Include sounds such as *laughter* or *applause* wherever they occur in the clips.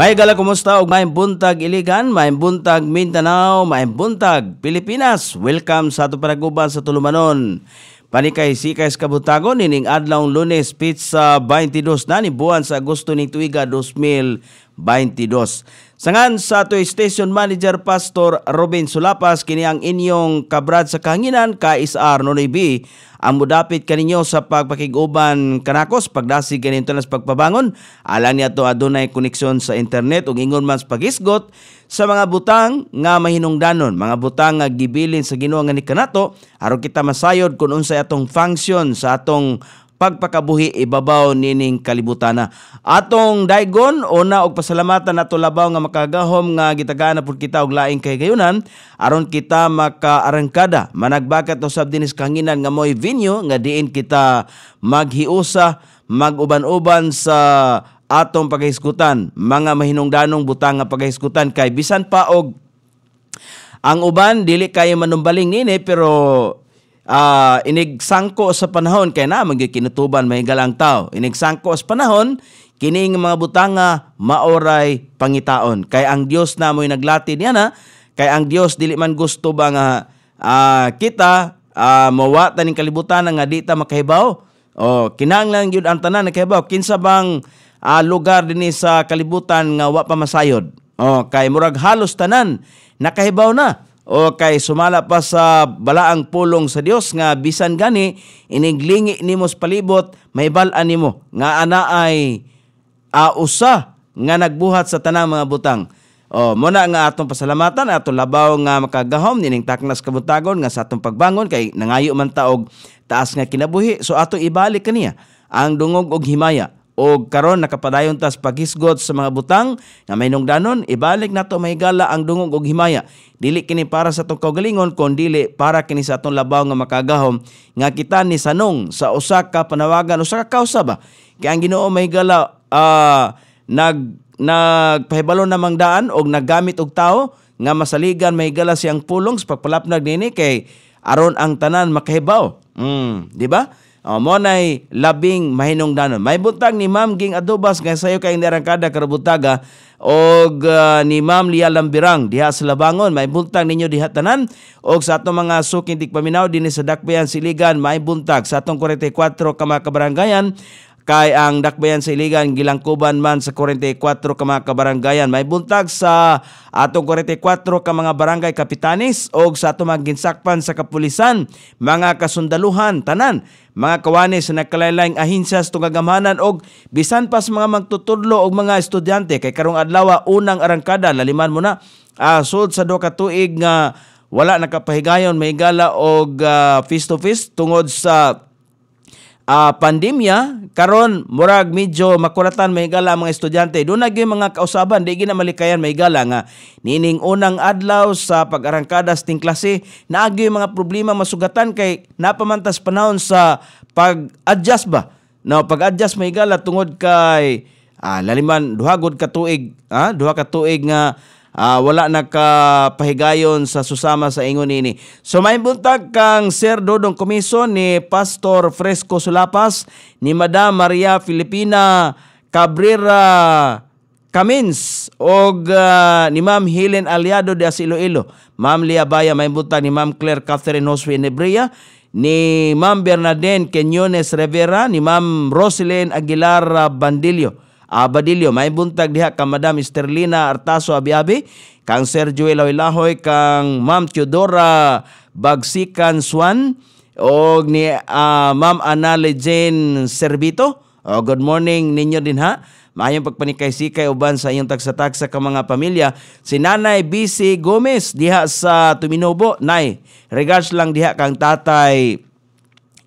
May gala kumusta og may buntag Iligan, may buntag Mindanao, may buntag Pilipinas. Welcome sa ato paraguban sa tulumanon. Panikay sikay sa kabutagon ining adlaw Lunes pizza 22 na ni buwan sa Agosto ni tuiga 2000 22. Sangan sa ato Station Manager Pastor Robin Sulapas kini ang inyong kabrad sa kanginan ka SR no B ang mudapit kaninyo sa pagpakiguban kanakos pagdasig kaninyo nas pagpabangon alang ni ato adunay koneksyon sa internet ug ingon man pagisgot sa mga butang nga mahinungdanon mga butang nga gibilin sa Ginoo nga ni kanato aron kita masayod kun unsay atong function sa atong pagpakabuhi ibabaw nining kalibutana. Atong daygon una og pasalamatan nato labaw nga makagahom nga gitagana pud kita og laing kahigayunan aron kita makaarangkada managbakat usab dinis kanginan nga moy venue nga diin kita maghiusa maguban-uban sa atong paghiskutan mga mahinungdanong butang nga paghiskutan kay bisan pa og ang uban dili kayo manumbaling nini pero uh, inigsangko sa panahon kay na magikinutuban may galang tao. Inigsangko sa panahon kining mga butanga maoray pangitaon. Kay ang Dios na mo'y naglati niya na kay ang Dios dili man gusto ba nga uh, kita uh, mawa taning kalibutan nga di ta makahibaw. O kinahanglan gyud ang tanan nakahibaw kinsa bang uh, lugar dinhi sa kalibutan nga wa pa masayod. Oh, kay murag halos tanan nakahibaw na. Okay, sumala pa sa balaang pulong sa Dios nga bisan gani iniglingi nimo sa palibot may balaan nimo nga ana ay ausa nga nagbuhat sa tanang mga butang. Oh, o, muna nga atong pasalamatan, atong labaw nga makagahom, nining taknas kabutagon nga sa atong pagbangon, kay nangayo man taog taas nga kinabuhi, so atong ibalik kaniya ang dungog og himaya o karon nakapadayon tas paghisgot sa mga butang nga may nungdanon ibalik nato may gala ang dungog og himaya dili kini para sa tong kaugalingon dili para kini sa atong labaw nga makagahom nga kita ni sanong sa Osaka panawagan usa ka kausa ba kay ang Ginoo mahigala uh, ah, nag nagpahibalo namang daan o naggamit og tao nga masaligan may mahigala siyang pulong sa pagpalapnag nini kay aron ang tanan makahibaw mm, di ba o, ah, mo nay labing mahinungdanon. May butang ni Ma'am Ging Adubas nga sayo kay narangkada karabutaga og uh, ni Ma'am Lia Lambirang diha sa Labangon. May buntag ninyo diha tanan og sa atong mga suking tigpaminaw dinhi sa Dakbayan Siligan may buntag sa atong 44 ka mga kay ang dakbayan sa Iligan gilangkuban man sa 44 ka mga kabarangayan may buntag sa atong 44 ka mga barangay kapitanis og sa atong mga ginsakpan sa kapulisan mga kasundaluhan tanan mga kawanis na nagkalain ahinsas tungagamanan og bisan pas mga magtutudlo og mga estudyante kay karong adlaw unang arangkada laliman mo na uh, sud sa do ka tuig nga uh, wala nakapahigayon may gala og uh, ah, face to face tungod sa uh, pandemya karon murag medyo makulatan may gala mga estudyante do na mga kausaban di gina malikayan may gala nga nining unang adlaw sa pag-arangkada sa ting klase naagi mga problema masugatan kay napamantas panahon sa pag-adjust ba no pag-adjust may gala tungod kay ah, laliman duha gud ka tuig ha ah, duha ka tuig nga uh, uh, wala nakapahigayon sa susama sa ingon ini. So may buntag kang Sir Dodong Komison ni Pastor Fresco Sulapas ni Madam Maria Filipina Cabrera Kamins og uh, ni Ma'am Helen Aliado de Asiloilo, Ma'am Liabaya may buntag ni Ma'am Claire Catherine Josue Nebria ni Ma'am Bernadette Kenyones Rivera, ni Ma'am Roselyn Aguilar Bandilio Abadilyo. Ah, may buntag diha ka Madam Esterlina Artaso Abiabi, kang Sir Joel Lahoy, kang Ma'am Teodora Bagsikan Swan, o ni uh, Ma'am Anale Jane Servito. O, oh, good morning ninyo din ha. Maayong pagpanikay-sikay uban sa inyong tagsa-tagsa ka mga pamilya. Si Nanay BC Gomez diha sa Tuminobo. Nay, regards lang diha kang tatay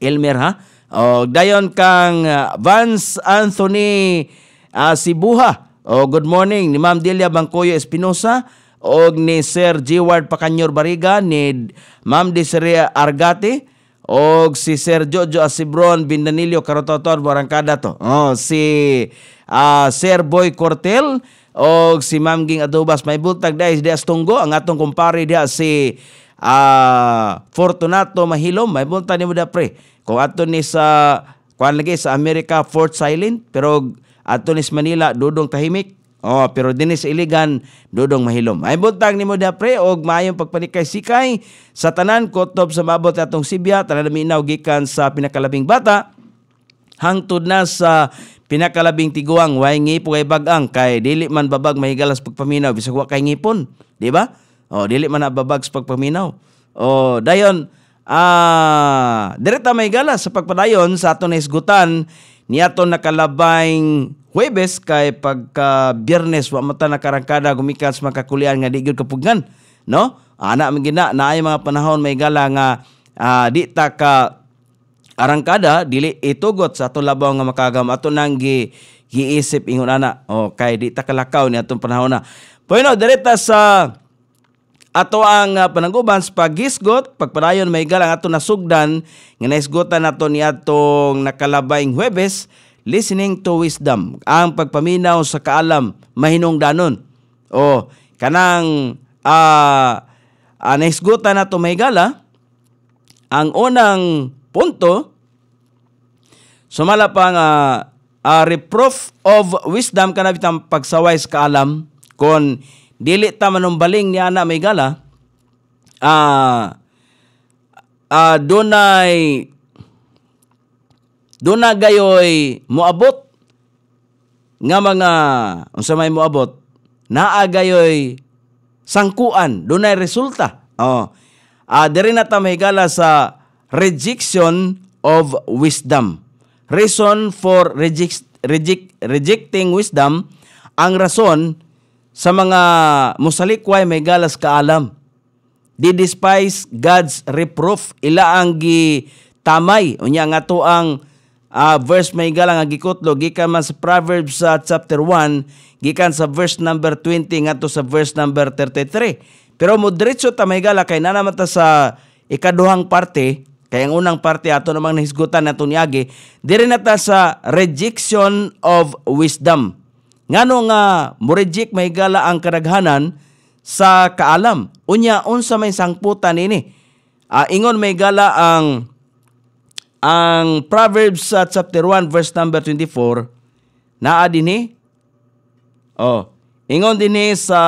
Elmer ha. O, dayon kang ah, Vance Anthony uh, ah, Sibuha. O oh, good morning ni Ma'am Delia Bangkoyo Espinosa o ni Sir Gward Pakanyor Bariga ni Ma'am Desiree Argate o si Sir Jojo Asibron Bindanilio Karototor Barangkada to. Oh, si uh, Sir Boy Cortel o si Ma'am Ging Adubas may butag dahil dias tunggo ang atong kumpare dia si uh, Fortunato Mahilom may buntag ni mo pre kung ato ni sa kuan lagi sa America Fort Silent pero Atunis Manila dudong tahimik. Oh, pero dinis iligan dudong mahilom. Ay butang nimo pre og maayong pagpanikay sikay sa tanan kotob sa mabot atong Sibya tanadaminaw gikan sa pinakalabing bata hangtod na sa pinakalabing tiguang way ngipo kay bagang kay dili man babag mahigalas pagpaminaw bisag wa kay ngipon, di ba? Oh, dili man babag sa pagpaminaw. Oh, dayon ah direkta may gala sa pagpadayon sa aton isgutan niato nakalabing Huwebes kay pagka Biyernes wa mata nakarangkada gumikan sa makakulian nga di gyud kapugnan no? Ana man gina naay mga panahon may gala nga uh, di ta ka arangkada dili itugot sa ato labaw nga makagam ato nang gi giisip ingon ana. Oh, kay di ta kalakaw ni atong panahon na. Pero no, direkta sa Ato ang uh, ah, pananguban sa paghisgot, pagpadayon may galang ato nasugdan, nga naisgotan nato ni atong nakalabayng Huwebes, listening to wisdom. Ang pagpaminaw sa kaalam, mahinungdanon. O, kanang uh, ah, uh, ah, naisgutan nato may gala, ang unang punto, sumala pa nga uh, uh, reproof of wisdom kanabitang pagsaway sa kaalam, kon dili ta manumbaling ni ana may gala ah uh, uh, dunay duna gayoy moabot nga mga unsa may muabot naa gayoy sangkuan dunay resulta oh uh, diri na ta may gala sa rejection of wisdom reason for reject, reject, rejecting wisdom, ang rason sa mga musalikway may galas kaalam. They despise God's reproof. Ila ang tamay. Unya nga to ang uh, verse may galang nga gikutlo. Gikan man sa Proverbs uh, chapter 1. Gikan sa verse number 20 nga to sa verse number 33. Pero modritso ta may gala kay nanaman sa ikaduhang parte. Kay ang unang parte ato namang nahisgutan nato niagi. Diri na ta sa rejection of wisdom Ngano nga murejik may gala ang kadaghanan sa kaalam. Unya unsa may sangputan ini. Uh, ingon may gala ang ang Proverbs uh, chapter 1 verse number 24 naa dinhi Oh, ingon dinhi sa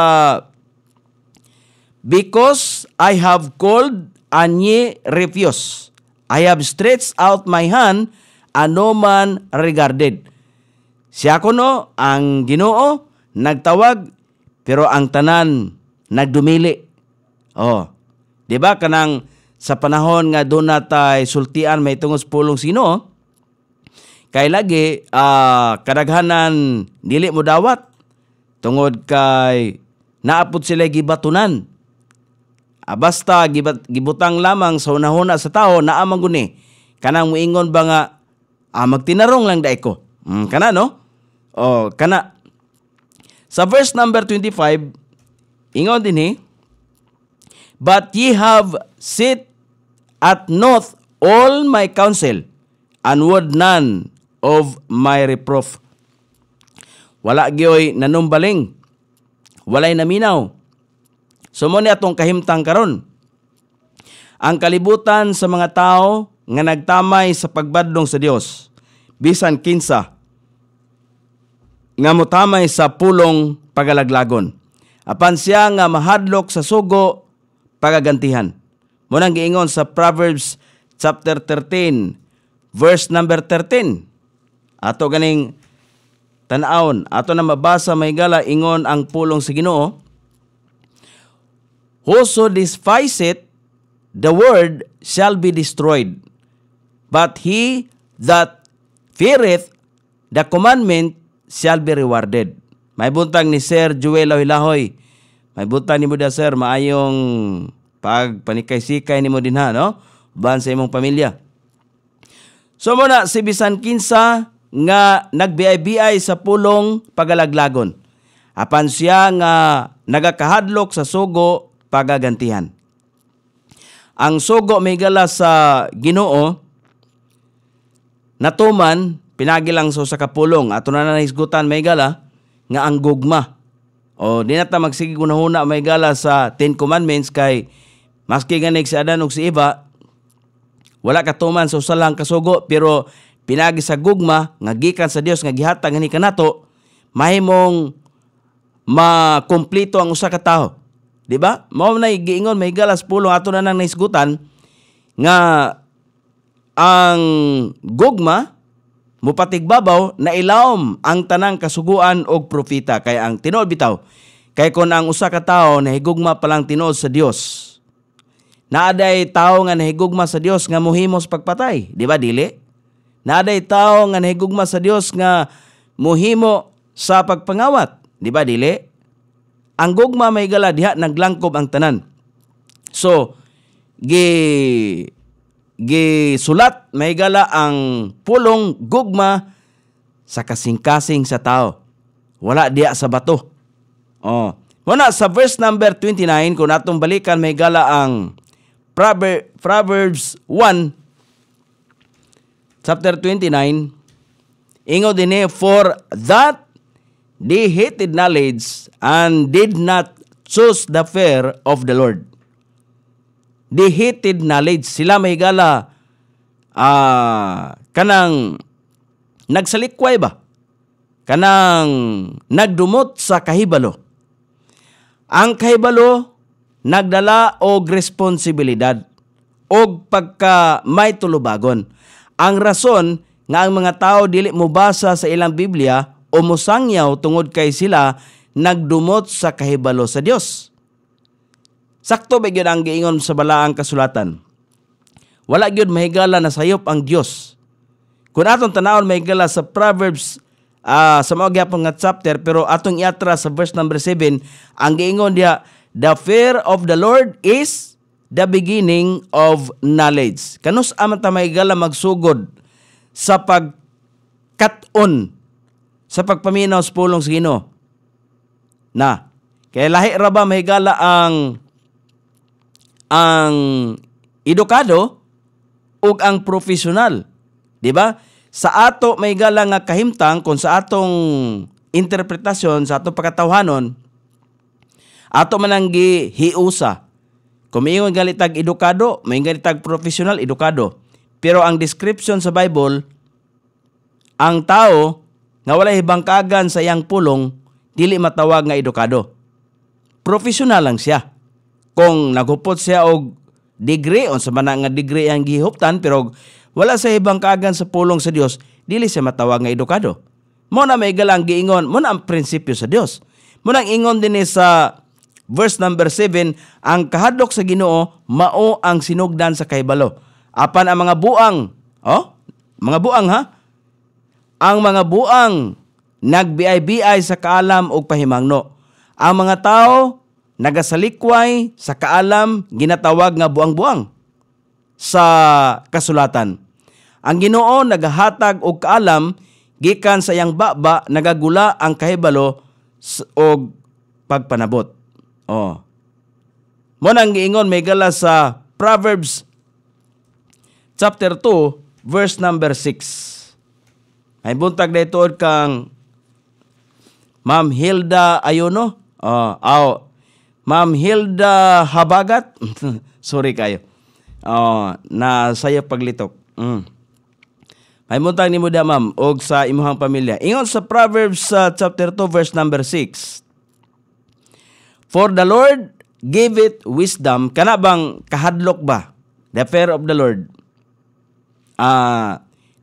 Because I have called and ye refuse. I have stretched out my hand and no man regarded. Si ako ang ginoo, nagtawag, pero ang tanan, nagdumili. Oh, di ba kanang sa panahon nga doon natay sultian may tungos pulong sino? Kay lagi, uh, kadaghanan, dili mo dawat. Tungod kay naapod sila gibatunan. Ah, basta gibat, gibutang lamang sa unahuna sa tao na amang guni. Kanang muingon ba nga, ah, magtinarong lang dai ko Mm, kana no? Oh, kana. Sa verse number 25, ingon din he, But ye have sit at north all my counsel, and would none of my reproof. Wala gyoy nanumbaling, walay naminaw. Sumo ni atong kahimtang karon. Ang kalibutan sa mga tao nga nagtamay sa pagbadlong sa Dios bisan kinsa nga motamay sa pulong pagalaglagon. Apan siya nga mahadlok sa sugo pagagantihan. Munang giingon sa Proverbs chapter 13 verse number 13. Ato ganing tanawon, ato na mabasa may gala ingon ang pulong sa Ginoo. Whoso it, the word shall be destroyed. But he that feareth the commandment shall be rewarded. May buntag ni Sir Joel Hilahoy. May buntag ni mo da, Sir. Maayong pagpanikay-sikay ni mo din ha, no? Ban sa imong pamilya. So muna, si Bisan Kinsa nga nagbiay-biay sa pulong pagalaglagon. Apan siya nga nagakahadlok sa sugo pagagantihan. Ang sugo may gala sa ginoo, natuman pinagilang so sa kapulong ato na nahisgutan may gala nga ang gugma. O di na ta magsige kunahuna may gala sa Ten Commandments kay maski nga si Adan og si Eva wala katuman sa usalang kasugo pero pinagi sa gugma nga gikan sa Dios nga gihatag ani kanato mahimong makumpleto ang usa ka tawo. Di ba? Mao na giingon may galas pulong ato na nang naisgutan nga ang gugma Mupatigbabaw na ilaom ang tanang kasuguan og propita kay ang tinuod bitaw kay kon ang usa ka tawo nahigugma pa lang tinuod sa Dios. Naaday tawo nga nahigugma sa Dios nga muhimos pagpatay, di ba dili? Naaday tawo nga nahigugma sa Dios nga muhimo sa pagpangawat, di ba dili? Ang gugma may gala diha naglangkob ang tanan. So, gi gisulat may gala ang pulong gugma sa kasing-kasing sa tao. Wala diya sa bato. Oh. Muna sa verse number 29 kung atong balikan may gala ang Proverbs 1 chapter 29 ingo dinhi for that they hated knowledge and did not choose the fear of the Lord Di hated knowledge. Sila mahigala uh, ah, kanang nagsalikway ba? Kanang nagdumot sa kahibalo. Ang kahibalo nagdala og responsibilidad og pagka may tulubagon. Ang rason nga ang mga tao dili mobasa sa ilang Biblia o mosangyaw tungod kay sila nagdumot sa kahibalo sa Dios. Sakto ba gyud ang giingon sa balaang kasulatan? Wala gyud mahigala na sayop ang Dios. Kun atong tanawon mahigala sa Proverbs uh, sa mga gyapon nga chapter pero atong iatra sa verse number 7 ang giingon diha the fear of the Lord is the beginning of knowledge. Kanus aman ta mahigala magsugod sa pag pagkaton sa pagpaminaw sa pulong sa Ginoo. Na, kay lahi ra ba mahigala ang ang edukado ug ang profesional. Di ba? Sa ato may galang nga kahimtang kung sa atong interpretasyon sa atong pagkatawhanon ato manang ang gihiusa. Kung may galitag edukado, may galitag profesional edukado. Pero ang description sa Bible, ang tao nga wala hibangkagan sa iyang pulong, dili matawag nga edukado. Profesional lang siya kung nagupot siya og degree on sa man nga degree ang gihuptan pero wala sa ibang kaagan sa pulong sa Dios dili siya matawag nga edukado mo na may galang giingon mo na ang prinsipyo sa Dios mo nang ingon dinhi sa verse number 7 ang kahadlok sa Ginoo mao ang sinugdan sa kaybalo apan ang mga buang oh mga buang ha ang mga buang nagbiay-biay sa kaalam ug pahimangno ang mga tao nagasalikway sa kaalam ginatawag nga buang-buang sa kasulatan. Ang Ginoo nagahatag og kaalam gikan sa iyang baba nagagula ang kahibalo og pagpanabot. Oh. Mo nang giingon may gala sa Proverbs chapter 2 verse number 6. Ay buntag dayto kang Ma'am Hilda Ayuno. Oh, aw, Ma'am Hilda Habagat. *laughs* Sorry kayo. Oh, na saya paglitok. Mm. muntang ni mo da, ma'am, og sa imuhang pamilya. Ingon sa Proverbs uh, chapter 2 verse number 6. For the Lord gave it wisdom. Kana bang kahadlok ba? The fear of the Lord. Ah, uh,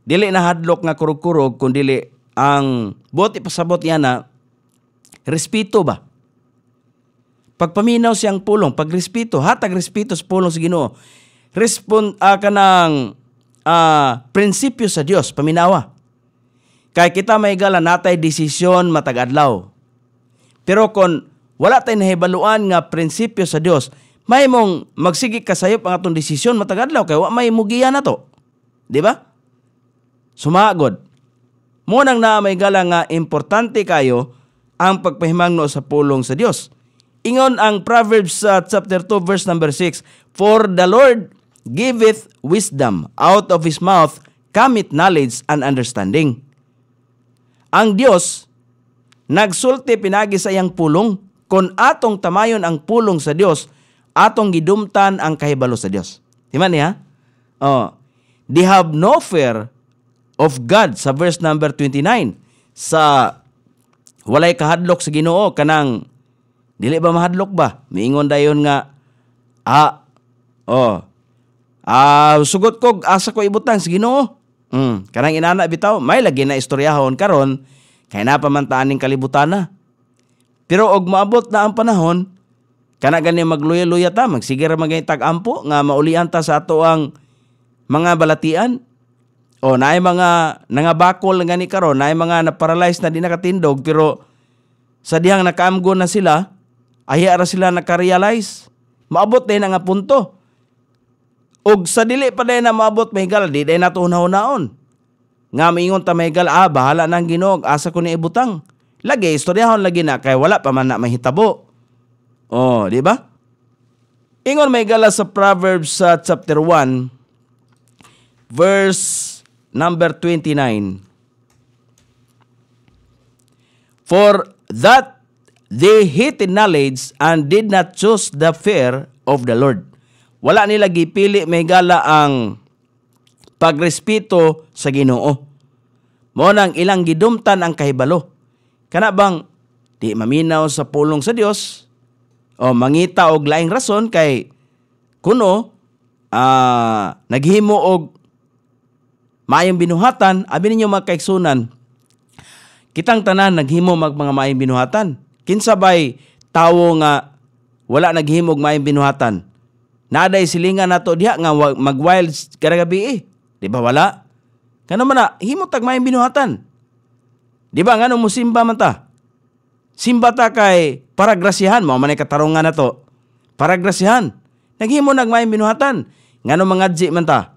dili na hadlok nga kurukurog kun dili ang buti pasabot niya na respeto ba? Pagpaminaw siyang pulong, pagrespeto, hatag respeto sa pulong sa Ginoo. Respond uh, ah, ka ng uh, ah, prinsipyo sa Dios, paminawa. Kay kita may gala natay desisyon matagadlaw. Pero kon wala tay nahibaluan nga prinsipyo sa Dios, may mong magsigi kasayo ang atong desisyon matagadlaw kay wa may mugiya na to. Di ba? Sumagod. nang na may gala nga importante kayo ang pagpahimangno sa pulong sa Dios Ingon ang Proverbs uh, chapter 2 verse number 6, For the Lord giveth wisdom, out of his mouth cometh knowledge and understanding. Ang Dios nagsulti pinagi sa iyang pulong kon atong tamayon ang pulong sa Dios atong gidumtan ang kahibalo sa Dios. Di man niya? Oh, they have no fear of God sa verse number 29 sa walay kahadlok sa Ginoo kanang Dili ba mahadlok ba? Miingon dayon nga ah oh. Ah sugot ko asa ko ibutang sa Ginoo. Hmm, kanang inana bitaw may lagi na istoryahon karon kay napamantaan ning kalibutan na. Pero og maabot na ang panahon kana gani magluya-luya ta magsige ra magay tagampo, ampo nga maulian ta sa ato ang mga balatian o naay mga nangabakol nga ni karon naay mga na na di nakatindog pero sa dihang nakaamgo na sila Ahiya ra sila nakarealize. Maabot din ang punto. Og sa dili pa din na maabot mahigal, di din nato unahon-naon. Nga mingon ta mahigal, ah, bahala nang ginog, asa ko ni ibutang. Lagi, istoryahon lagi na, kay wala pa man na mahitabo. Oh, di ba? Ingon may gala sa Proverbs sa uh, chapter 1 verse number 29. For that They hated knowledge and did not choose the fear of the Lord. Wala nila gipili may gala ang pagrespeto sa Ginoo. Mo nang ilang gidumtan ang kahibalo. Kana bang di maminaw sa pulong sa Dios o mangita og laing rason kay kuno uh, naghimo og mayong binuhatan abi ninyo mga kitang tanan naghimo mag mga mayong binuhatan Kinsabay tawo nga wala naghimog maayong binuhatan. Naday silingan nato diha nga mag-wild kada eh. Di ba wala? Kano man na, himot tag maayong binuhatan. Di ba ngano mo simba man ta? Simba ta kay para grasyahan mao man katarungan nato. Para grasyahan. Naghimo nag maayong binuhatan. mga mangadji man ta?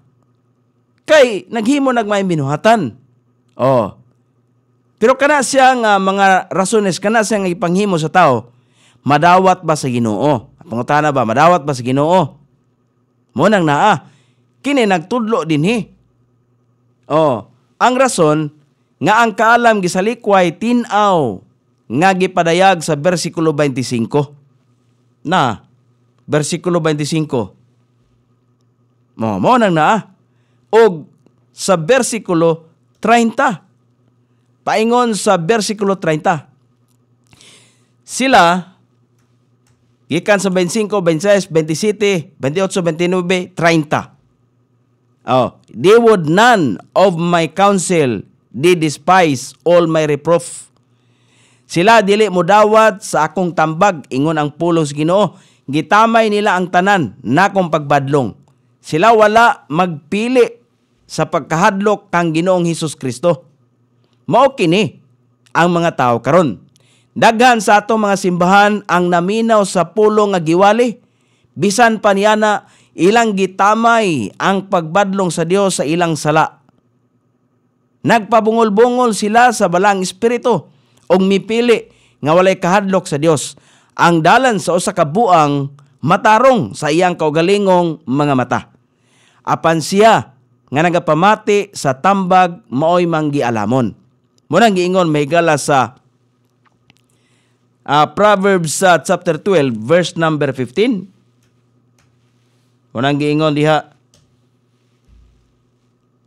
Kay naghimo nag maayong binuhatan. Oh, pero kana siya nga mga rasones kana siya nga ipanghimo sa tao, madawat ba sa Ginoo? Pangutana ba madawat ba sa Ginoo? Mo nang naa. Kini nagtudlo dinhi. Oh, ang rason nga ang kaalam gisalikway tinaw nga gipadayag sa bersikulo 25. Na bersikulo 25. Mo mo nang naa. Og sa bersikulo 30 Paingon sa versikulo 30. Sila, gikan sa 25, 26, 27, 28, 29, 30. Oh, they would none of my counsel they despise all my reproof. Sila dili mo dawat sa akong tambag ingon ang pulos Ginoo. Gitamay nila ang tanan na nakong pagbadlong. Sila wala magpili sa pagkahadlok kang Ginoong Hesus Kristo mao kini ang mga tao karon. Daghan sa ato mga simbahan ang naminaw sa pulo nga giwali. Bisan pa niya na ilang gitamay ang pagbadlong sa Dios sa ilang sala. Nagpabungol-bungol sila sa balang espiritu og mipili nga walay kahadlok sa Dios. Ang dalan sa usa ka buang matarong sa iyang kaugalingong mga mata. Apan siya nga nagapamati sa tambag maoy manggialamon Muna giingon may gala sa uh, Proverbs uh, chapter 12 verse number 15. Muna giingon diha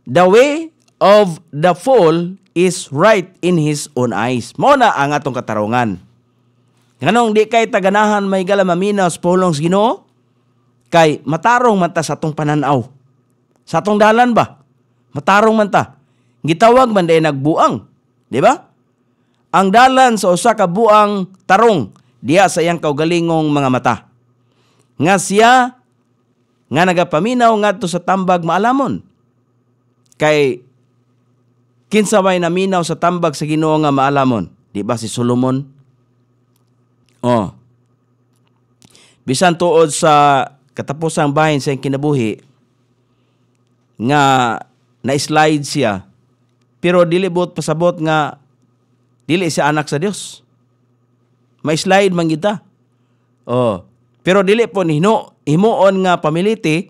The way of the fool is right in his own eyes. Mao na ang atong katarungan. Nganong di kay taganahan may gala maminaw pulong sa Ginoo kay matarong man ta sa atong pananaw. Sa atong dalan ba? Matarong man ta. Gitawag man day nagbuang Di ba? Ang dalan sa usa ka buang tarong diha sa iyang kaugalingong mga mata. Nga siya nga nagapaminaw ngadto sa tambag maalamon. Kay kinsa may naminaw sa tambag sa Ginoo nga maalamon? Di ba si Solomon? Oh. Bisan tuod sa katapusang bahin sa kinabuhi nga na-slide siya pero dili buot pasabot nga dili siya anak sa Dios. May slide man kita. Oh. Pero dili po ni hino, himuon nga pamiliti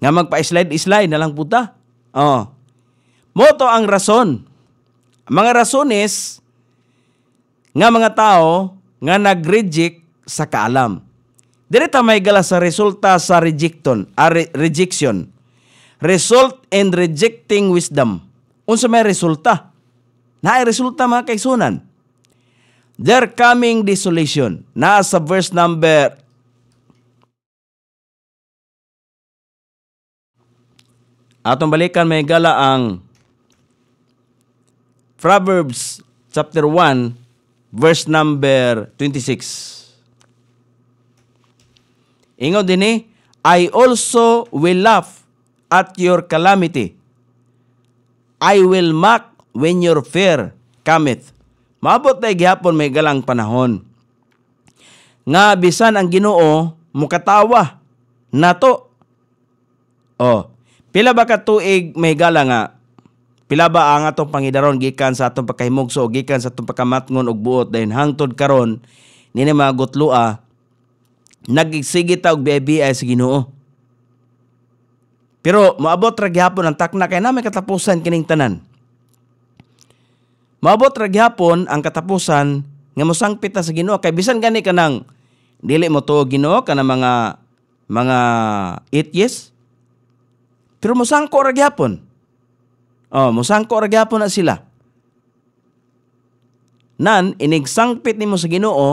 nga magpa-slide-slide na lang puta. Oh. Moto ang rason. Mga rasones nga mga tao nga nag-reject sa kaalam. Direta may gala sa resulta sa rejecton, a ah, re- rejection. Result in rejecting wisdom unsa may resulta. Naay resulta mga kaisunan. There coming desolation. Na sa verse number Atong balikan may gala ang Proverbs chapter 1 verse number 26. Ingon din eh, I also will laugh at your calamity I will mock when your fear cometh. Maabot na gihapon may galang panahon. Nga bisan ang Ginoo mukatawa nato. Oh, pila ba ka tuig may gala nga? Pila ba ang atong pangidaron gikan sa atong pagkahimugso o gikan sa atong pagkamatngon og buot dahil hangtod karon nini mga gutlua nagsigita og BBI sa Ginoo. Pero maabot ra gyapon ang takna kay na may katapusan kining tanan. Maabot ra gyapon ang katapusan nga mosangpit sa Ginoo kay bisan gani ka nang dili mo to Ginoo kana mga mga atheists. Pero mosangko ra gyapon. Oh, mosangko ra gyapon na sila. Nan inig sangpit nimo sa Ginoo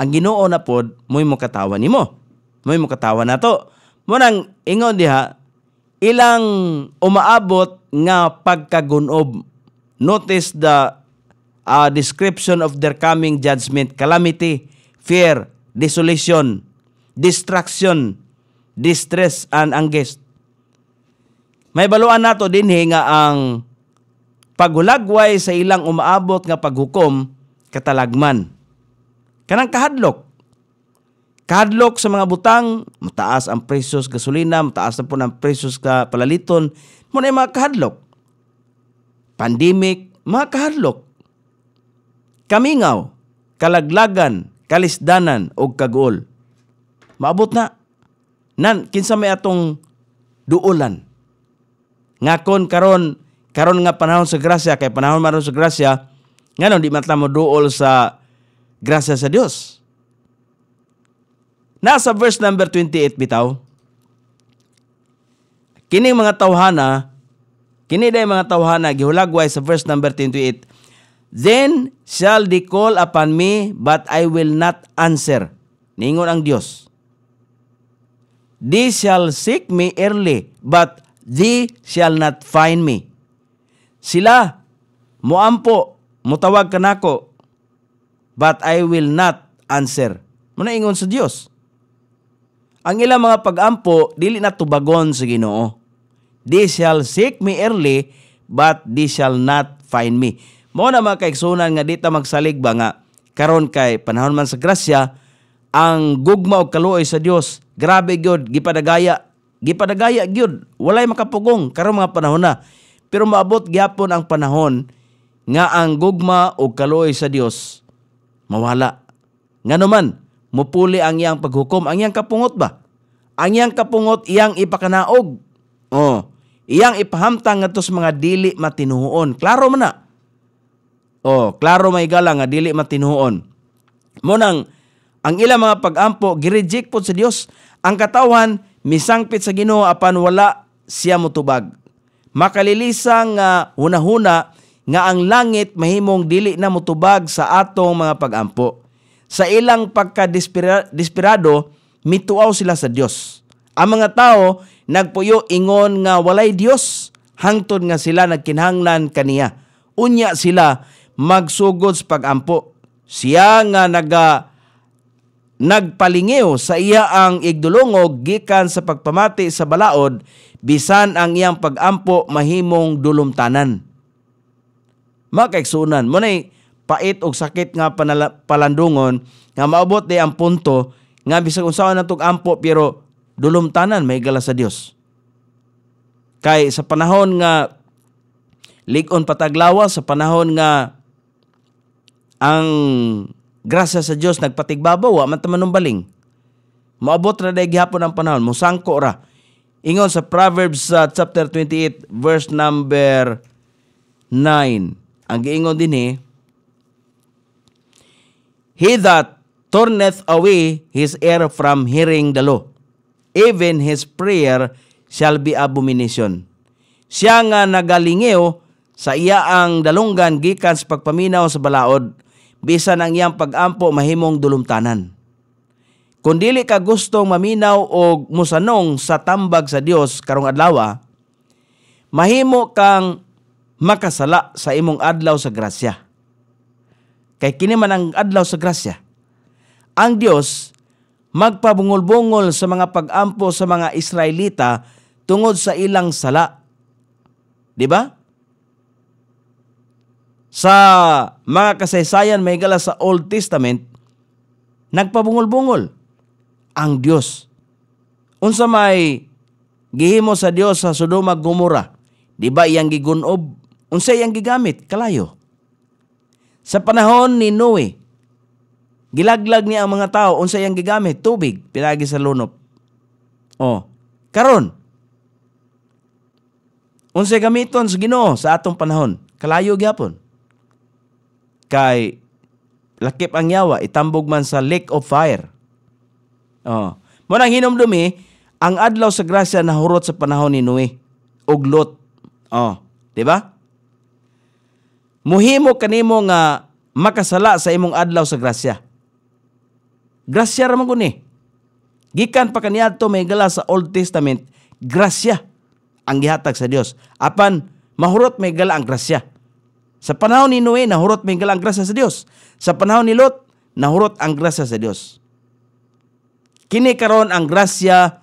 ang Ginoo na pod moy mo katawan nimo. Moy mo katawan nato. Mo nang ingon diha ilang umaabot nga pagkagunob. Notice the uh, description of their coming judgment, calamity, fear, desolation, distraction, distress, and angst. May baluan nato dinhi nga ang paghulagway sa ilang umaabot nga paghukom katalagman. Kanang kahadlok. Kadlok sa mga butang, mataas ang presyo sa gasolina, mataas na po ng presyo sa palaliton. Muna ay mga kahadlok. Pandemic, mga kahadlok. Kamingaw, kalaglagan, kalisdanan o kagol. Maabot na. Nan, kinsa may atong duulan. Ngakon karon karon nga panahon sa grasya kay panahon maron sa grasya nganon di man duol sa grasya sa Dios Nasa verse number 28 bitaw. Kining mga tawhana, kini day mga tawhana gihulagway sa verse number 28. Then shall they call upon me, but I will not answer. Ningon ang Dios. They shall seek me early, but they shall not find me. Sila, muampo, mutawag kanako, but I will not answer. Muna ingon sa Dios ang ilang mga pag-ampo, dili na tubagon sa Ginoo. They shall seek me early, but they shall not find me. Mo na mga kaigsunan nga dita magsalig ba nga karon kay panahon man sa grasya ang gugma og kaluoy sa Dios grabe gyud gipadagaya gipadagaya gyud walay makapugong karon mga panahon na pero maabot gyapon ang panahon nga ang gugma o kaloy sa Dios mawala. Nga man mupuli ang iyang paghukom. Ang iyang kapungot ba? Ang iyang kapungot, iyang ipakanaog. Oh, iyang ipahamtang nga mga dili matinuon. Klaro man na. Oh, klaro may gala nga dili matinuon. Munang, ang ilang mga pagampo, gireject po sa Dios. Ang katawan, misangpit sa ginoo apan wala siya mutubag. Makalilisang nga hunahuna nga ang langit mahimong dili na mutubag sa atong mga pagampo sa ilang pagkadispirado, mituaw sila sa Dios. Ang mga tao nagpuyo ingon nga walay Dios, hangtod nga sila nagkinhanglan kaniya. Unya sila magsugod sa pagampo. Siya nga naga nagpalingiw sa iya ang igdulungog gikan sa pagpamati sa balaod bisan ang iyang pagampo mahimong dulumtanan. Mga kaigsunan, mo nay pait og sakit nga panala, palandungon nga maabot di ang punto nga bisag unsaon natog ampo pero dulumtanan may gala sa Dios. Kay sa panahon nga ligon pataglawa sa panahon nga ang grasya sa Dios nagpatigbabaw wa man tamanong baling. Maabot ra day gihapon ang panahon, mosangko ra. Ingon sa Proverbs uh, chapter 28 verse number 9. Ang giingon dinhi eh, He that turneth away his ear from hearing the law, even his prayer shall be abomination. Siya nga nagalingeo sa iya ang dalungan gikan sa pagpaminaw sa balaod, bisan ang iyang pagampo mahimong dulumtanan. Kung dili ka gustong maminaw o musanong sa tambag sa Dios karong adlaw, mahimo kang makasala sa imong adlaw sa grasya Kay kini man ang adlaw sa grasya. Ang Dios magpabungol-bungol sa mga pag-ampo sa mga Israelita tungod sa ilang sala. Di ba? Sa mga kasaysayan may gala sa Old Testament, nagpabungol-bungol ang Dios. Unsa may gihimo sa Dios sa Sodoma Gomora? Di ba iyang gigunob? Unsa iyang gigamit? Kalayo. Sa panahon ni Noe, gilaglag niya ang mga tao unsa iyang gigamit tubig pinagi sa lunop. Oh, karon unsa gamiton sa Ginoo sa atong panahon? Kalayo gyapon. Kay lakip ang yawa itambog man sa lake of fire. Oh, mo nang hinumdumi ang adlaw sa grasya nahurot sa panahon ni Noe ug Lot. Oh, di ba? muhimo kanimo nga makasala sa imong adlaw sa grasya. Grasya ra man ni. Gikan pa kaniadto may gala sa Old Testament, grasya ang gihatag sa Dios. Apan mahurot may gala ang grasya. Sa panahon ni Noe, nahurot may gala ang grasya sa Dios. Sa panahon ni Lot, nahurot ang grasya sa Dios. Kini karon ang grasya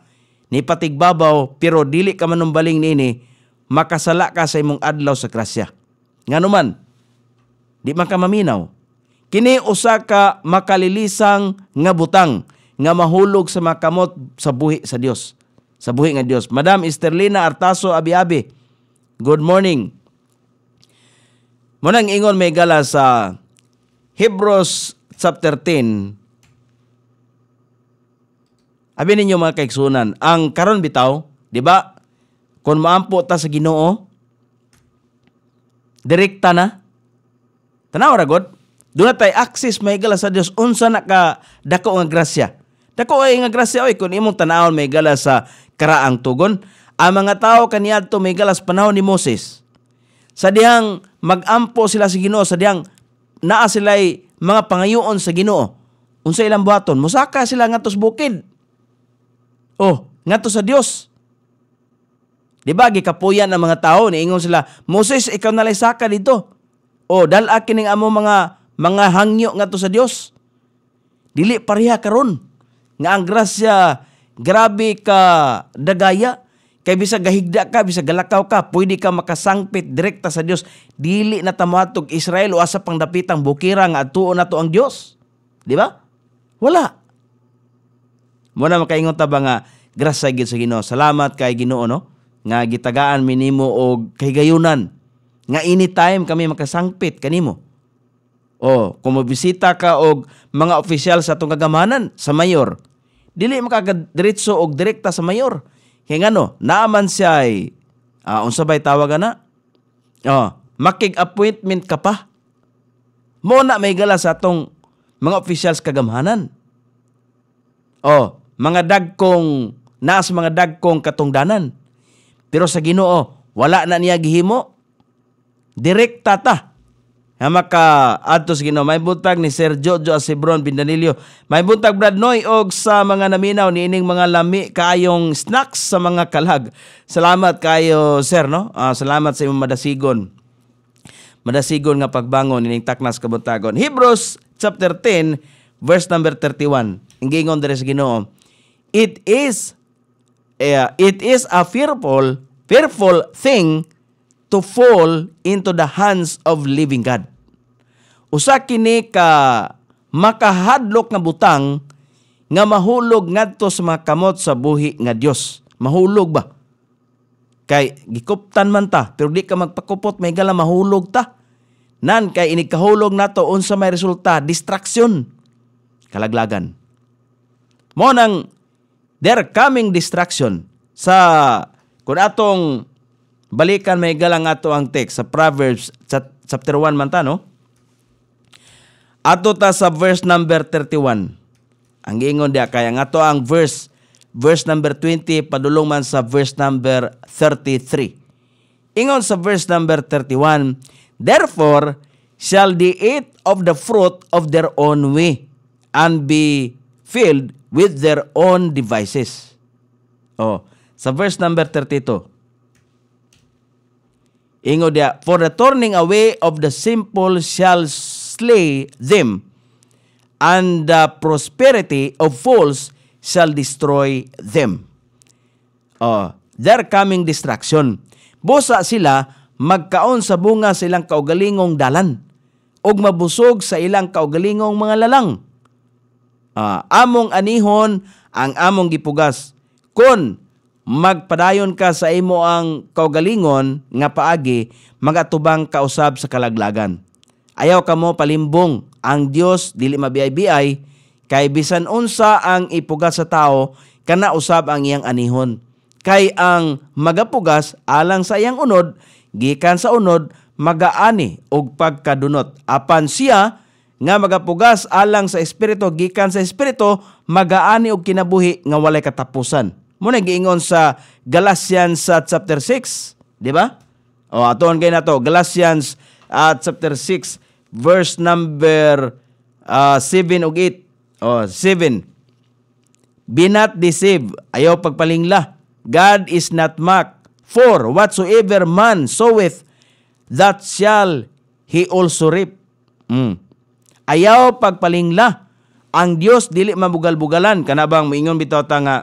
ni patigbabaw pero dili ka manumbaling nini makasala ka sa imong adlaw sa grasya. Nganuman, di man ka maminaw. Kini usa ka makalilisang nga butang nga mahulog sa makamot sa buhi sa Dios. Sa buhi nga Dios. Madam Esterlina Artaso abi Good morning. Munang ingon may gala sa Hebrews chapter 10. Abi ninyo mga kaiksunan, ang karon bitaw, di ba? Kung maampo ta sa Ginoo, direkta na Tanaw ra god, doon tay access may gala sa Dios unsa naka dako nga grasya. Dako ay nga grasya oy kun imong tanawon may gala sa karaang tugon, ang mga tao kaniadto may galas panahon ni Moses. Sa dihang magampo sila sa Ginoo, sa dihang naa sila'y mga pangayoon sa Ginoo. Unsa ilang buhaton, musaka sila ngadto bukid. Oh, ngadto sa Dios. Di ba gikapuyan ang mga tao niingon sila, Moses ikaw na saka dito. O oh, dala kining amo mga mga hangyo nga to sa Dios. Dili pareha karon nga ang grasya grabe ka dagaya kay bisa gahigda ka bisa galakaw ka pwede ka makasangpit direkta sa Dios dili na tamatog Israel o asa pang dapitang bukira nga na to ang Dios di ba wala mo na makaingon ta ba nga grasya gid sa Ginoo salamat kay Ginoo no nga gitagaan minimo og kahigayunan nga anytime kami makasangpit kanimo. O, kumubisita ka og mga opisyal sa itong kagamanan sa mayor. Dili makagadiretso og direkta sa mayor. Kaya ano, naaman siya ay, uh, unsa ba'y tawagan na? O, makig-appointment ka pa. Mo na may gala sa atong mga officials kagamanan. O, mga dagkong, naas mga dagkong katungdanan. Pero sa ginoo, wala na niya gihimo direkta ta nga maka adto sa Ginoo may buntag ni Sir Jojo Asibron Pindanilio may buntag Brad Noy og sa mga naminaw ni niining mga lami kayong snacks sa mga kalag salamat kayo sir no uh, salamat sa imong madasigon madasigon nga pagbangon ining taknas kabuntagon Hebrews chapter 10 verse number 31 ingingon dere sa Ginoo it is uh, it is a fearful fearful thing to fall into the hands of living God. Usa kini ka makahadlok nga butang nga mahulog ngadto sa mga kamot sa buhi nga Dios. Mahulog ba? Kay gikuptan man ta pero di ka magpakupot may gala mahulog ta. Nan kay inikahulog nato unsa may resulta distraction kalaglagan. Mo nang there coming distraction sa kun atong Balikan may galang ato ang text sa Proverbs chapter 1 man ta no. Ato ta sa verse number 31. Ang ingon dia kaya nga to ang verse verse number 20 padulong man sa verse number 33. Ingon sa verse number 31, Therefore shall they eat of the fruit of their own way and be filled with their own devices. Oh, sa verse number 32. Ingo dia, for the turning away of the simple shall slay them, and the prosperity of fools shall destroy them. Oh, their coming destruction. Busa sila, magkaon sa bunga sa ilang kaugalingong dalan, ug mabusog sa ilang kaugalingong mga lalang. Ah, among anihon ang among gipugas. Kun magpadayon ka sa imo ang kaugalingon nga paagi magatubang kausab sa kalaglagan. Ayaw ka mo palimbong ang Dios dili mabiyay kay bisan unsa ang ipugas sa tao kana usab ang iyang anihon. Kay ang magapugas alang sa iyang unod gikan sa unod magaani og pagkadunot apan siya nga magapugas alang sa espiritu gikan sa espiritu magaani og kinabuhi nga walay katapusan. Mo giingon sa Galatians sa chapter 6, di ba? O aton kay to, Galatians at chapter 6 verse number uh, ah, 7 ug 8. O 7. Be not deceived, ayaw pagpalingla. God is not mocked. For whatsoever man soweth, that shall he also reap. Mm. Ayaw pagpalingla. Ang Dios dili mabugal-bugalan kanabang moingon bitaw ta nga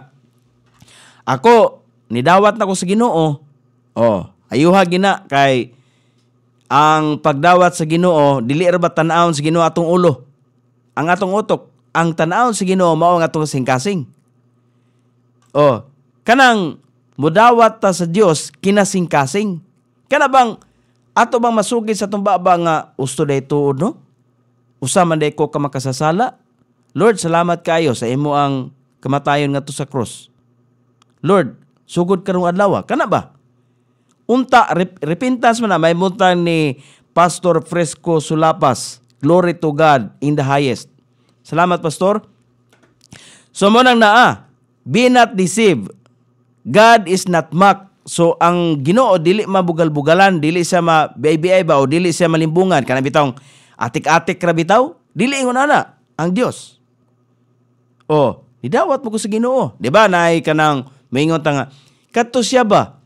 ako, nidawat na ko sa ginoo. Oh, ayuha gina kay ang pagdawat sa ginoo, dili ba tanawon sa ginoo atong ulo. Ang atong utok, ang tanawon sa ginoo mao ang atong singkasing. Oh, kanang mudawat ta sa Dios kinasingkasing. Kana bang ato bang masugid sa tumba nga usto day tuod no? Usa man day ko ka makasasala. Lord, salamat kayo sa imo ang kamatayon nga to sa cross. Lord, sugod karong adlaw, ah. kana ba? Unta rep, repintas man may muntang ni Pastor Fresco Sulapas. Glory to God in the highest. Salamat pastor. So mo nang naa, be not deceived. God is not mocked. So ang Ginoo dili mabugal-bugalan, dili siya ma BBI ba o dili siya malimbungan kana bitaw atik-atik ra bitaw, dili ingon ana ang Dios. Oh, nidawat mo ko sa Ginoo. Di ba naay kanang Maingon ta nga, kato siya ba?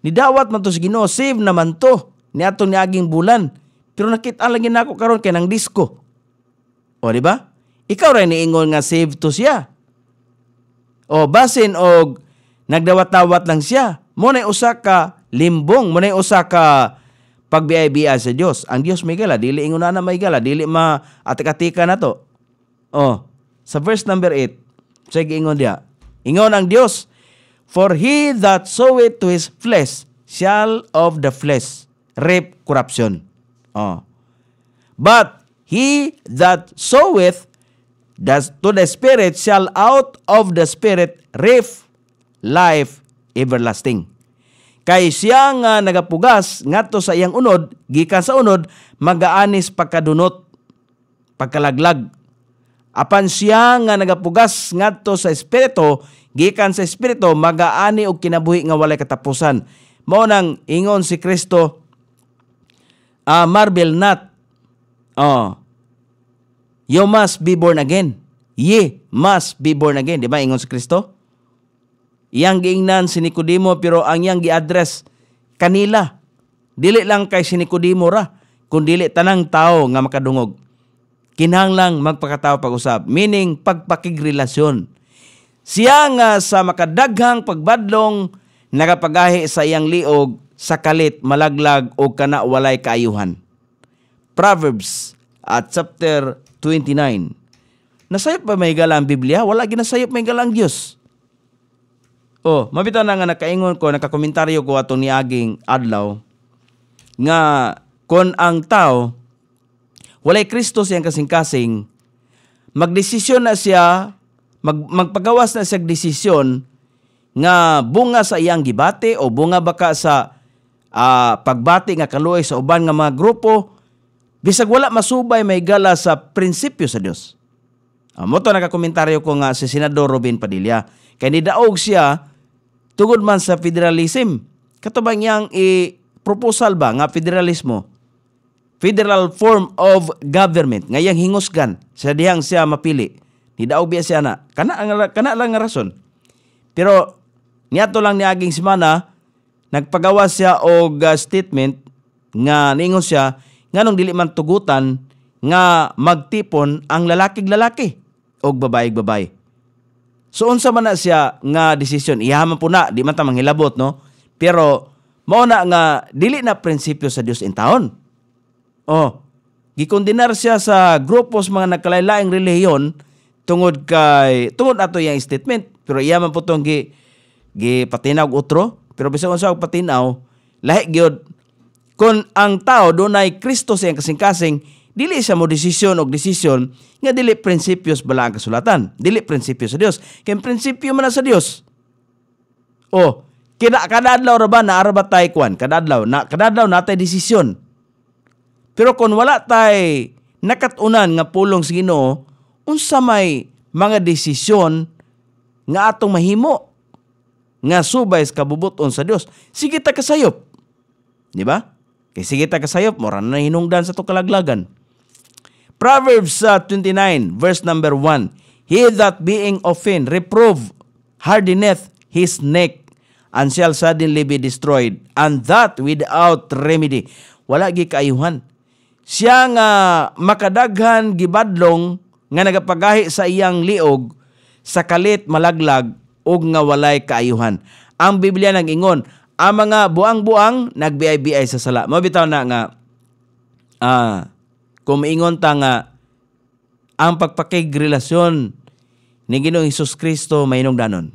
Nidawat man to si Ginoo, save naman to ni ato ni aging bulan. Pero nakita lang yun ako karon kay nang disco. O di ba? Ikaw ra niingon nga save to siya. O basin og nagdawat-dawat lang siya. Mo usaka limbong, mo usaka usa ka sa Dios. Ang Dios may gala, dili ingon na may gala, dili ma atik-atika na to. Oh, sa verse number 8, sige ingon dia. Ingon ang Dios, For he that soweth to his flesh shall of the flesh reap corruption. Oh. But he that soweth thus to the Spirit shall out of the Spirit reap life everlasting. Kay siya nga nagapugas ngato sa iyang unod, gikan sa unod, magaanis pagkadunot, pagkalaglag Apan siya nga nagapugas ngadto sa espiritu, gikan sa espiritu magaani og kinabuhi nga walay katapusan. Mao nang ingon si Kristo, uh, ah, marvel not. Oh. You must be born again. Ye must be born again. Di ba ingon si Kristo? Iyang giingnan si Nicodemo pero ang iyang gi-address kanila. Dili lang kay si Nicodemo ra, kundi dili tanang tao nga makadungog kinahanglang magpakatao pag-usab, meaning pagpakigrelasyon. Siya nga sa makadaghang pagbadlong nagapagahi sa iyang liog sa kalit malaglag o kana walay kaayuhan. Proverbs at chapter 29. Nasayop ba may gala Biblia? Wala ginasayop may gala ang Diyos. Oh, mabitaw na nga nakaingon ko, nakakomentaryo ko atong niaging adlaw nga kon ang tao walay Kristo siyang kasing-kasing, magdesisyon na siya, mag, magpagawas na siya desisyon nga bunga sa iyang gibate o bunga baka sa uh, pagbati nga kaluoy sa uban nga mga grupo bisag wala masubay may gala sa prinsipyo sa Dios. Amo Uh, mo to nakakomentaryo ko nga si Senador Robin Padilla kay daog siya tugod man sa federalism. Katubang yang i proposal ba nga federalismo federal form of government ngayang hingusgan sa dihang siya mapili ni daog biya siya na kana kana lang nga rason pero niato lang ni aging semana nagpagawa siya og uh, statement nga ningon siya nganong dili man tugutan nga magtipon ang lalaki lalaki og babae babae so unsa man na siya nga desisyon iyaman po na di man ta manghilabot no pero mao na nga dili na prinsipyo sa Dios in taon Oh, gikondinar siya sa grupos mga nagkalaylaing relihiyon tungod kay tungod ato yang statement pero iya man po tong gi gipatinaw utro pero bisag unsa patinaw lahi gyud kon ang tao dunay Kristo sa kasing-kasing dili siya mo desisyon og desisyon nga dili prinsipyos bala ang kasulatan dili prinsipyo sa Dios kay prinsipyo man sa Dios oh kada kadadlaw ra ba na arbatay kwan kadadlaw na kadadlaw natay desisyon pero kung wala tay nakatunan nga pulong sa Ginoo, unsa may mga desisyon nga atong mahimo nga subay sa kabubuton sa Dios. Sige ta kasayop. Di ba? Kay sige ta kasayop, mo na hinungdan sa to kalaglagan. Proverbs 29 uh, verse number 1. He that being offend reprove hardeneth his neck and shall suddenly be destroyed and that without remedy. Wala gi kaayuhan siya nga makadaghan gibadlong nga nagapagahi sa iyang liog sa kalit malaglag ug nga walay kaayuhan. Ang Biblia nang ingon, ang mga buang-buang nagbiay-biay sa sala. Mao bitaw na nga ah kumiingon ta nga ang pagpakigrelasyon ni Ginoong Hesus Kristo mahinong danon.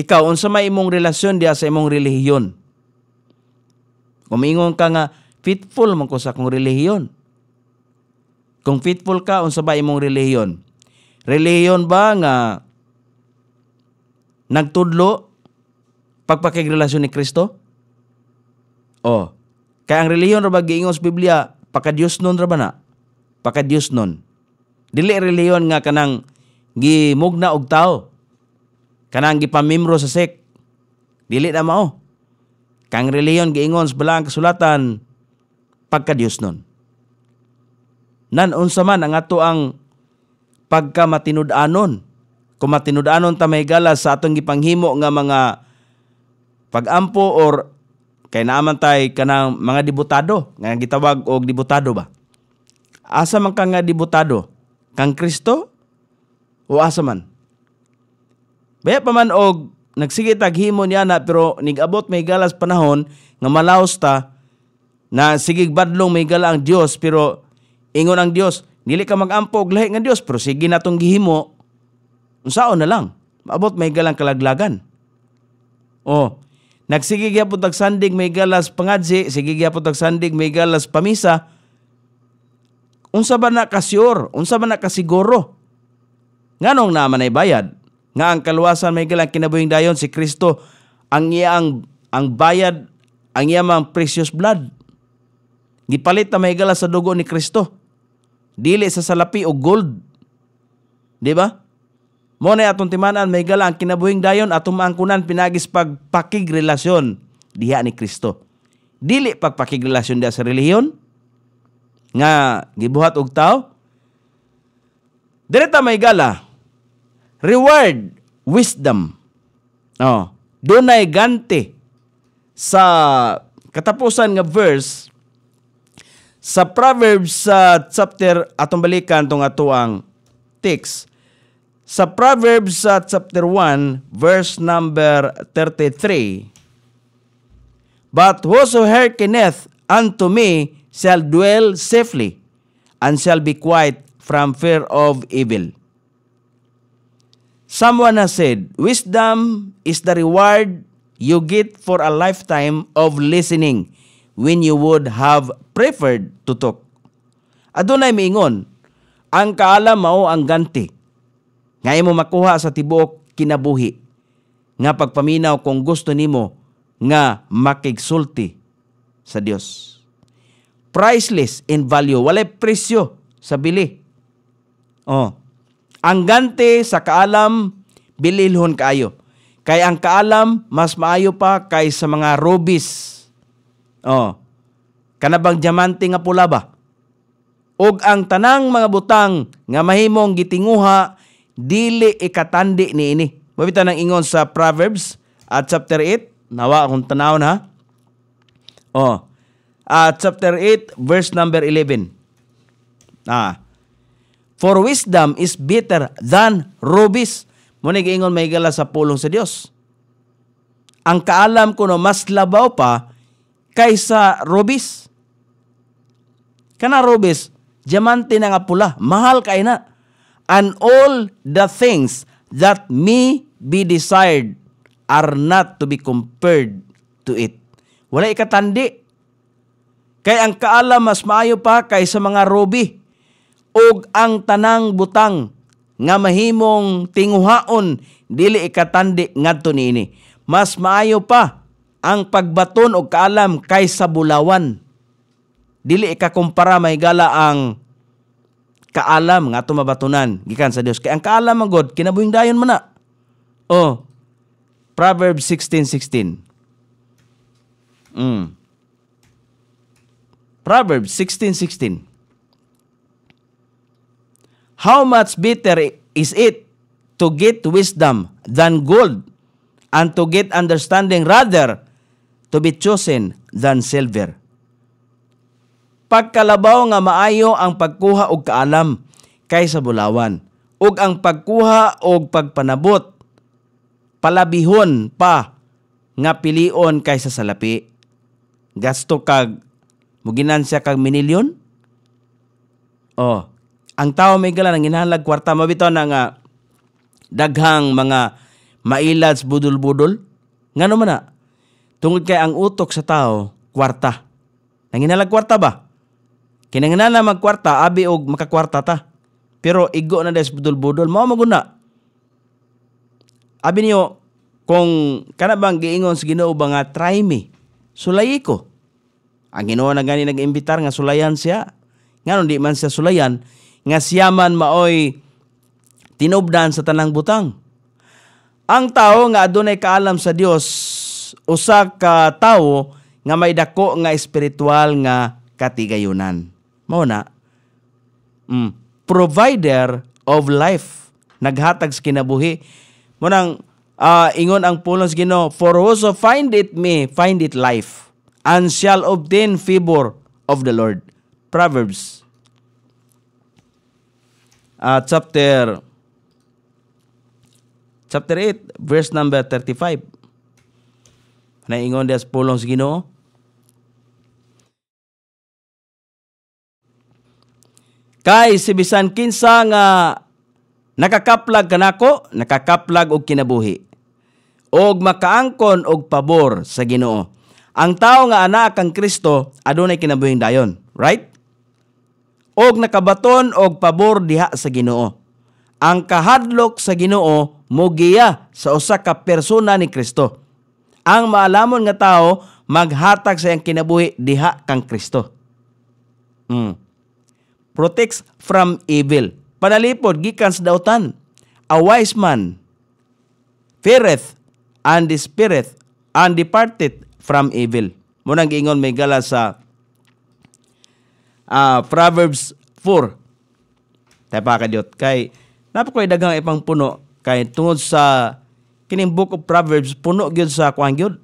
Ikaw unsa may imong relasyon diha sa imong relihiyon? Kumiingon ka nga faithful man ko sa akong relihiyon. Kung faithful ka unsa ba imong relihiyon? Relihiyon ba nga nagtudlo pagpakigrelasyon ni Kristo? Oh. Kaya ang relihiyon ra ba giingon sa Biblia, pakadiyos nun ra ba na? Pakadiyos nun. Dili relihiyon nga kanang gimugna og tao. Kanang gipamimro sa sek. Dili na mao. Kang relihiyon giingon sa balang kasulatan, pagkadiyos nun. Nanon sa man ang ato ang pagka matinud-anon. Kung matinud-anon ta may galas sa atong gipanghimo nga mga pagampo or kay naaman tay kanang mga dibutado nga gitawag og dibutado ba. Asa man kang dibutado? Kang Kristo o asa man? Baya pa man og nagsige taghimo niya na pero nigabot may galas panahon nga malaos ta na sige badlong may gala ang Dios pero ingon ang Dios dili ka magampog lahi nga Dios pero sige natong gihimo unsaon na lang maabot may galang kalaglagan oh nagsige gyapon tag sandig may galas pangadzi sige gyapon tag sandig may galas pamisa unsa ba na kasior unsa ba na kasiguro nganong naman ay bayad nga ang kaluwasan may galang kinabuhing dayon si Kristo ang iyang ang bayad ang iyang precious blood Gipalit na mahigala sa dugo ni Kristo. Dili sa salapi o gold. Di ba? Mo na atong timanan may gala ang kinabuhing dayon atong maangkunan pinagis pagpakigrelasyon diha ni Kristo. Dili pagpakigrelasyon diha sa relihiyon nga gibuhat og tao. Direta gala, reward wisdom. Oh, dunay ganti sa katapusan nga verse sa Proverbs sa uh, chapter atong balikan tong atuang text. Sa Proverbs sa uh, chapter 1 verse number 33. But whoso hearkeneth unto me shall dwell safely and shall be quiet from fear of evil. Someone has said, wisdom is the reward you get for a lifetime of listening when you would have preferred to talk. Adunay miingon, ang kaalam mao ang ganti. Nga mo makuha sa tibuok kinabuhi. Nga pagpaminaw kung gusto nimo nga makigsulti sa Dios. Priceless in value, walay presyo sa bili. Oh. Ang ganti sa kaalam bililhon kaayo. Kay ang kaalam mas maayo pa kaysa mga rubies Oh. Kanabang diamante nga pula ba? Og ang tanang mga butang nga mahimong gitinguha dili ikatandi niini. Mabita nang ingon sa Proverbs at chapter 8, nawa akong tanawon ha. Oh. At chapter 8 verse number 11. Ah. For wisdom is better than rubies. Muna ingon may gala sa pulong sa Dios. Ang kaalam ko no mas labaw pa kaysa rubis. Kana rubis, diamante na nga pula, mahal kay na. And all the things that me be desired are not to be compared to it. Wala ikatandi. Kay ang kaalam mas maayo pa kaysa mga rubi og ang tanang butang nga mahimong tinguhaon dili ikatandi ngadto niini. Mas maayo pa ang pagbaton og kaalam kaysa bulawan. Dili ikakumpara may gala ang kaalam nga ato mabatunan gikan sa Dios kay ang kaalam ang God kinabuhing dayon man na. Oh. Proverbs 16:16. Mm. Proverbs 16:16. How much better is it to get wisdom than gold and to get understanding rather to be chosen than silver. Pagkalabaw nga maayo ang pagkuha og kaalam kaysa bulawan ug ang pagkuha og pagpanabot palabihon pa nga pilion kaysa salapi. Gasto kag muginan siya kag minilyon? Oh, ang tao may galang ginhalag kwarta mabito na nga daghang mga mailads budol-budol. Ngano man na? Tungod kay ang utok sa tao, kwarta. Nanginalag kwarta ba? Kinanganan na magkwarta, abi og makakwarta ta. Pero igo na des budol-budol, mao maguna. Abi niyo, kung kanabang giingon sa Ginoo ba nga try me, sulayi ko. Ang Ginoo na gani nag-imbitar nga sulayan siya. Nganon di man siya sulayan, nga siyaman maoy tinubdan sa tanang butang. Ang tao nga adunay kaalam sa Dios Dios usa ka tawo nga may dako nga espiritual nga katigayunan. Mao na mm, provider of life naghatag sa kinabuhi. Mo nang uh, ingon ang pulos Gino, for whoso find it me, find it life and shall obtain favor of the Lord. Proverbs uh, chapter chapter 8 verse number 35 Naingon dias pulong sa Ginoo. Kay si bisan kinsa nga nakakaplag kanako, nakakaplag og kinabuhi. Og makaangkon og pabor sa Ginoo. Ang tao nga anak kang Kristo adunay kinabuhing dayon, right? Og nakabaton og pabor diha sa Ginoo. Ang kahadlok sa Ginoo mogiya sa usa ka persona ni Kristo ang maalamon nga tao maghatag sa iyang kinabuhi diha kang Kristo. Mm. Protects from evil. Panalipod gikan sa dautan. A wise man feareth and despaireth and departed from evil. Munang giingon may gala sa uh, Proverbs 4. Tayo pa kadyot. Kay, napakoy dagang ipang puno. Kay tungod sa kining book of Proverbs puno gyud sa kuan gyud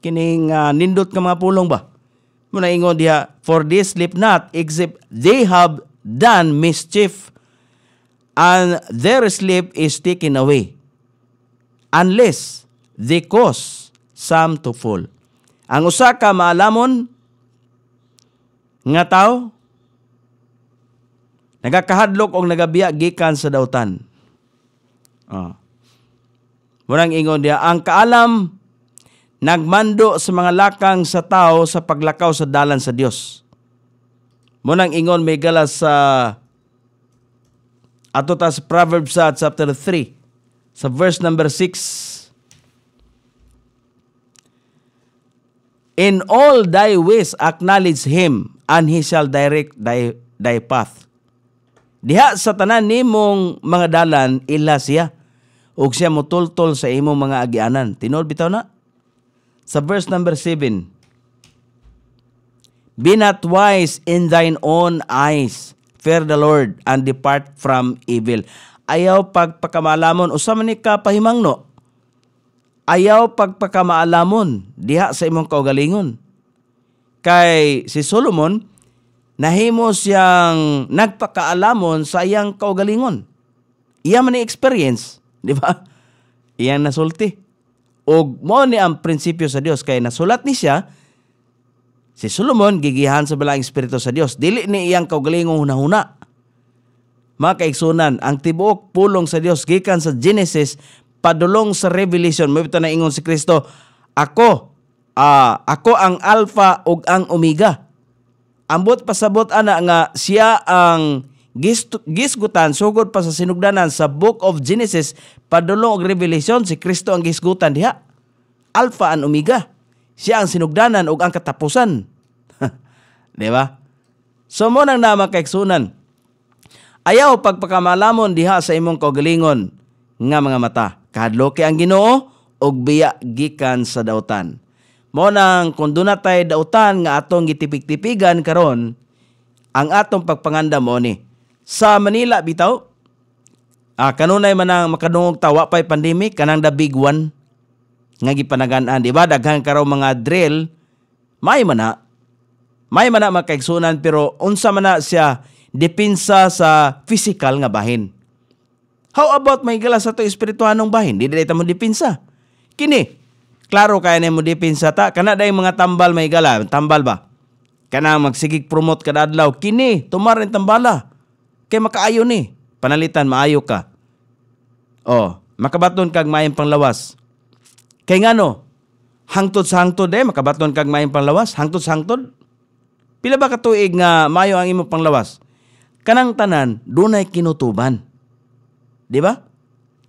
kining uh, nindot ka mga pulong ba mo ingon diha for they sleep not except they have done mischief and their sleep is taken away unless they cause some to fall ang usa ka maalamon nga tao nagakahadlok og nagabiya gikan sa dautan. Oh. Murang ingon dia, ang kaalam nagmando sa mga lakang sa tao sa paglakaw sa dalan sa Dios. Munang ingon may gala sa ato ta sa Proverbs sa chapter 3 sa verse number 6. In all thy ways acknowledge him and he shall direct thy, thy path. Diha sa tanan nimong mga dalan ila siya ug siya motultol sa imong mga agianan. Tinod bitaw na? Sa verse number 7. Be not wise in thine own eyes. Fear the Lord and depart from evil. Ayaw pagpakamalamon. Usa man ni ka pahimangno. Ayaw pagpakamalamon. diha sa imong kaugalingon. Kay si Solomon nahimo siyang nagpakaalamon sa iyang kaugalingon. Iya man experience *laughs* Di ba? Iyang nasulti. Og mo ni ang prinsipyo sa Dios kay nasulat ni siya si Solomon gigihan sa balaang espiritu sa Dios. Dili ni iyang kaugalingong hunahuna. Mga kaigsunan, ang tibuok pulong sa Dios gikan sa Genesis padulong sa Revelation. Mo na ingon si Kristo, ako uh, ako ang Alpha ug ang Omega. Ambot pasabot ana nga siya ang gisgutan sugod pa sa sinugdanan sa Book of Genesis padulong og Revelation si Kristo ang gisgutan diha. Alpha and Omega. Siya ang sinugdanan ug ang katapusan. *laughs* Di ba? So mo nang naman kaiksunan. Ayaw pagpakamalamon diha sa imong kaugalingon nga mga mata. Kahadlo kay ang Ginoo ug biya gikan sa dautan. Mo nang kun dunatay dautan nga atong gitipig-tipigan karon, ang atong pagpanganda mo ni sa Manila bitaw. Ah, kanunay man ang makadungog tawa pay pandemic kanang the big one nga gipanagan-an di ba daghan karaw mga drill may mana may mana makaigsunan pero unsa man siya depensa sa physical nga bahin. How about may gala sa to espirituhanong bahin? Di dili ta mo depensa. Kini klaro kaya na mo depensa ta kana day mga tambal may gala tambal ba? Kana magsigig promote kada adlaw kini tumar tambala Kay makaayo ni. Panalitan, maayo ka. O, oh, makabaton kag mayang panglawas. Kay ngano, hangtod sa hangtod eh, makabaton kag mayang panglawas, hangtod sa hangtod. Pila ba katuig nga mayo ang imo panglawas? Kanang tanan, dunay kinutuban. Di ba?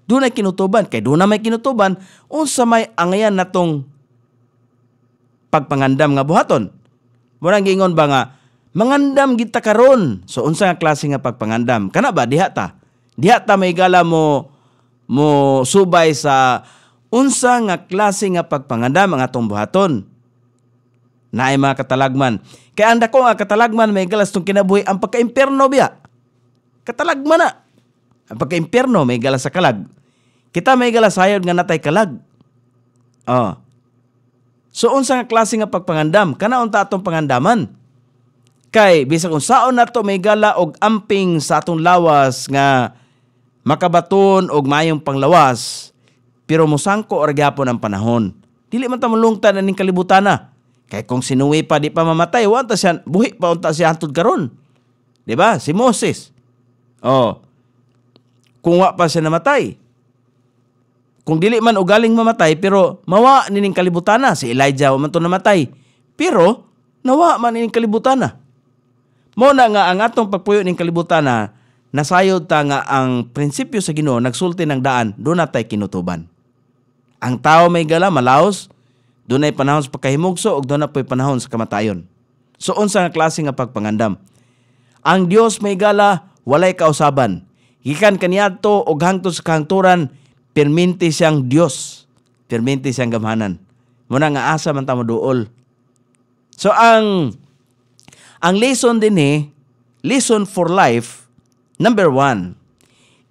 Dunay kinutuban. Kay dunay may kinutuban, unsa may angayan natong pagpangandam nga buhaton. Murang gingon ba nga, mangandam kita karon. So unsa nga klase nga pagpangandam? Kana ba diha ta? Diha ta may gala mo mo subay sa unsa nga klase nga pagpangandam ang atong buhaton. Naay mga katalagman. kay anda ko nga katalagman may galas tong kinabuhi ang pagkaimperno biya. Katalagman na. Ang pagkaimperno may galas sa kalag. Kita may galas hayod nga natay kalag. Oh. So unsa nga klase nga pagpangandam? Kana unta atong pangandaman? kay bisag kung saon nato may gala og amping sa atong lawas nga makabaton og mayong panglawas pero musangko or gyapon ang panahon dili man ta mulungtan aning kalibutan na kay kung sinuwi pa di pa mamatay wa ta siya buhi pa unta siya hantud karon di ba si Moses oh kung wa pa siya namatay kung dili man ugaling mamatay pero mawa nining kalibutan na si Elijah wa man to namatay pero nawa man nining kalibutan na mo nga ang atong pagpuyo ning kalibutan na nasayod ta nga ang prinsipyo sa Ginoo nagsulti ng daan do natay kinutuban. Ang tao may gala malaos do nay panahon sa pagkahimugso ug do na po'y panahon sa kamatayon. So unsa nga klase nga pagpangandam? Ang Dios may gala walay kausaban. Gikan kaniadto og hangtod sa kahangturan perminti siyang Dios. Perminti siyang gamhanan. Muna nga asa man ta moduol. So ang ang lesson din eh, lesson for life, number one,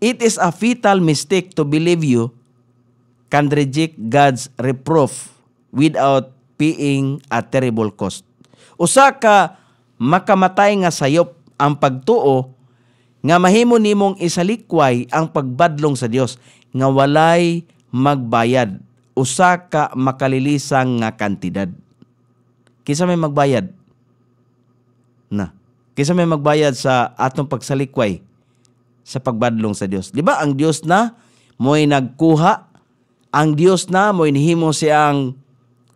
it is a fatal mistake to believe you can reject God's reproof without paying a terrible cost. Usa ka makamatay nga sayop ang pagtuo nga mahimo nimong isalikway ang pagbadlong sa Dios nga walay magbayad usa ka makalilisang nga kantidad. Kisa may magbayad? Kaysa may magbayad sa atong pagsalikway sa pagbadlong sa Dios. Di ba ang Dios na mo'y nagkuha, ang Dios na mo'y nihimo siyang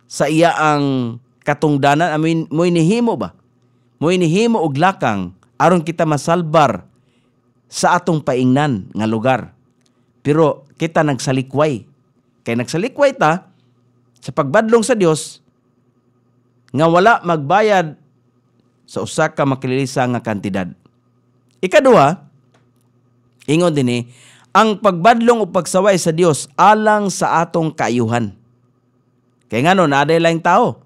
sa iya ang katungdanan, I mean, mo'y nihimo ba? Mo'y nihimo og lakang aron kita masalbar sa atong paingnan nga lugar. Pero kita nagsalikway. Kay nagsalikway ta sa pagbadlong sa Dios nga wala magbayad sa usa ka makilisa nga kantidad. Ikaduha, ingon dinhi, ang pagbadlong o pagsaway sa Dios alang sa atong kayuhan. Kay ngano naday lang tao.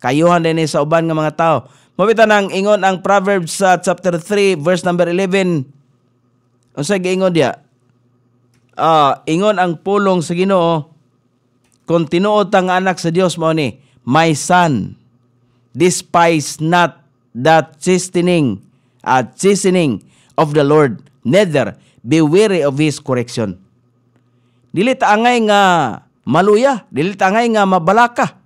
Kayuhan dinhi sa uban nga mga tao. Mabita nang ingon ang Proverbs sa uh, chapter 3 verse number 11. Unsa giingon diya? Uh, ingon ang pulong sa Ginoo kung tinuot ang anak sa Dios mo ni, my son, despise not that chastening, uh, chastening of the Lord, neither be weary of His correction. Dili taangay nga maluya, dili taangay nga mabalaka.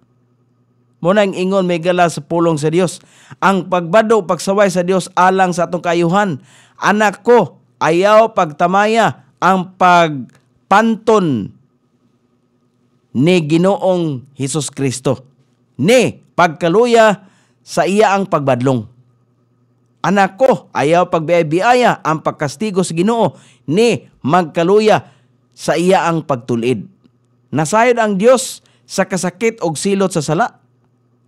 Muna ang ingon may gala sa pulong sa Dios. Ang pagbado, pagsaway sa Dios alang sa atong kayuhan. Anak ko, ayaw pagtamaya ang pagpanton ni Ginoong Hesus Kristo. Ni pagkaluya sa iya ang pagbadlong. Anak ko, ayaw pagbiyaya ang pagkastigo sa Ginoo ni magkaluya sa iya ang pagtulid. Nasayod ang Dios sa kasakit og silot sa sala.